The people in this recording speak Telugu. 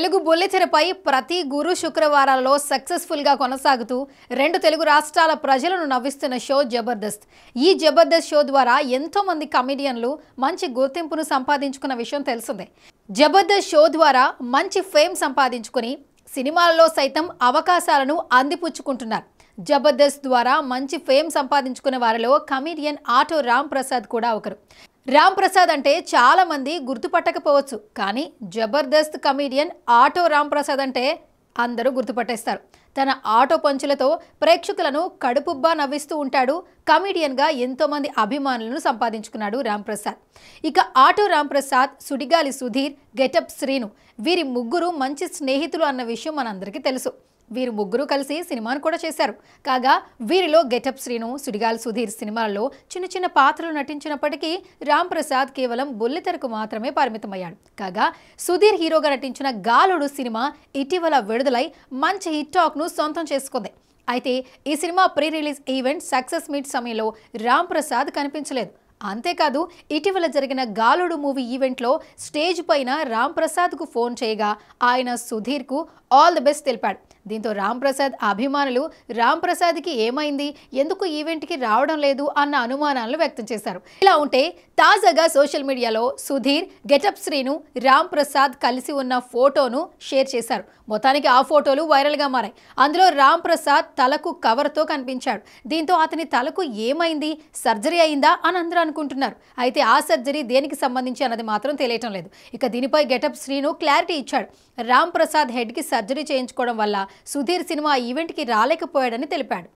తెలుగు బుల్లెచెరపై ప్రతి గురు శుక్రవారాల్లో సక్సెస్ఫుల్గా కొనసాగుతూ రెండు తెలుగు రాష్ట్రాల ప్రజలను నవ్విస్తున్న షో జబర్దస్త్ ఈ జబర్దస్త్ షో ద్వారా ఎంతోమంది కమెడియన్లు మంచి గుర్తింపును సంపాదించుకున్న విషయం తెలిసిందే జబర్దస్త్ షో ద్వారా మంచి ఫేమ్ సంపాదించుకుని సినిమాలలో సైతం అవకాశాలను అందిపుచ్చుకుంటున్నారు జబర్దస్త్ ద్వారా మంచి ఫేమ్ సంపాదించుకునే వారిలో కమెడియన్ ఆటో రామ్ ప్రసాద్ కూడా ఒకరు రామ్ ప్రసాద్ అంటే చాలామంది గుర్తుపట్టకపోవచ్చు కానీ జబర్దస్త్ కమీడియన్ ఆటో రామ్ ప్రసాద్ అంటే అందరూ గుర్తుపట్టేస్తారు తన ఆటో పంచులతో ప్రేక్షకులను కడుపుబ్బా నవ్విస్తూ ఉంటాడు కమీడియన్గా ఎంతోమంది అభిమానులను సంపాదించుకున్నాడు రాంప్రసాద్ ఇక ఆటో రాంప్రసాద్ సుడిగాలి సుధీర్ గెటప్ శ్రీను వీరి ముగ్గురు మంచి స్నేహితులు అన్న విషయం మనందరికీ తెలుసు వీరు ముగ్గురు కలిసి సినిమాను కూడా చేశారు కాగా వీరిలో గెటప్ శ్రీను సుడిగాల్ సుధీర్ సినిమాల్లో చిన్న చిన్న పాత్రలు నటించినప్పటికీ రామ్ ప్రసాద్ కేవలం బుల్లితెరకు మాత్రమే పరిమితమయ్యాడు కాగా సుధీర్ హీరోగా నటించిన గాలుడు సినిమా ఇటీవల విడుదలై మంచి హిట్ టాక్ను సొంతం చేసుకుంది అయితే ఈ cinema pre release event success meet సమయంలో రామ్ ప్రసాద్ కనిపించలేదు అంతేకాదు ఇటీవల జరిగిన గాలుడు మూవీ ఈవెంట్లో స్టేజ్ పైన రామ్ ప్రసాద్కు ఫోన్ చేయగా ఆయన సుధీర్కు ఆల్ ది బెస్ట్ తెలిపాడు దీంతో రామ్ ప్రసాద్ అభిమానులు రామ్ ప్రసాద్కి ఏమైంది ఎందుకు ఈవెంట్కి రావడం లేదు అన్న అనుమానాలను వ్యక్తం చేశారు ఇలా ఉంటే తాజాగా సోషల్ మీడియాలో సుధీర్ గెటప్ శ్రీను రామ్ ప్రసాద్ కలిసి ఉన్న ఫోటోను షేర్ చేశారు మొత్తానికి ఆ ఫోటోలు వైరల్గా మారాయి అందులో రామ్ ప్రసాద్ తలకు కవర్తో కనిపించాడు దీంతో అతని తలకు ఏమైంది సర్జరీ అయిందా అని అందరూ అనుకుంటున్నారు అయితే ఆ సర్జరీ దేనికి సంబంధించి అన్నది మాత్రం తెలియటం లేదు ఇక దీనిపై గెటప్ శ్రీను క్లారిటీ ఇచ్చాడు రామ్ ప్రసాద్ హెడ్కి సర్జరీ చేయించుకోవడం వల్ల సుధీర్ సినిమా ఈవెంట్కి రాలేకపోయాడని తెలిపాడు